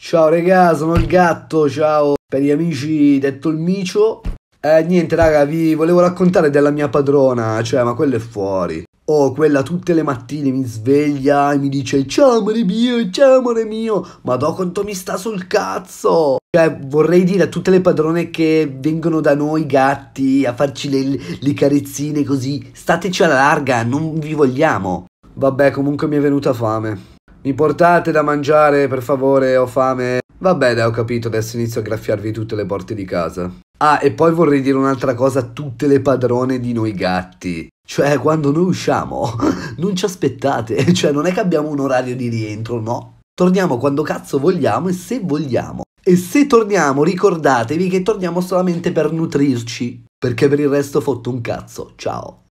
Ciao regà, sono il gatto, ciao per gli amici detto il micio. Eh niente raga, vi volevo raccontare della mia padrona, cioè ma quella è fuori. Oh, quella tutte le mattine mi sveglia e mi dice ciao amore mio, ciao amore mio, ma do quanto mi sta sul cazzo. Cioè, vorrei dire a tutte le padrone che vengono da noi gatti a farci le, le carezzine così, stateci alla larga, non vi vogliamo. Vabbè, comunque mi è venuta fame. Mi portate da mangiare, per favore, ho fame. Va bene, ho capito, adesso inizio a graffiarvi tutte le porte di casa. Ah, e poi vorrei dire un'altra cosa a tutte le padrone di noi gatti. Cioè, quando noi usciamo, non ci aspettate, cioè non è che abbiamo un orario di rientro, no. Torniamo quando cazzo vogliamo e se vogliamo. E se torniamo, ricordatevi che torniamo solamente per nutrirci, perché per il resto fotto un cazzo. Ciao.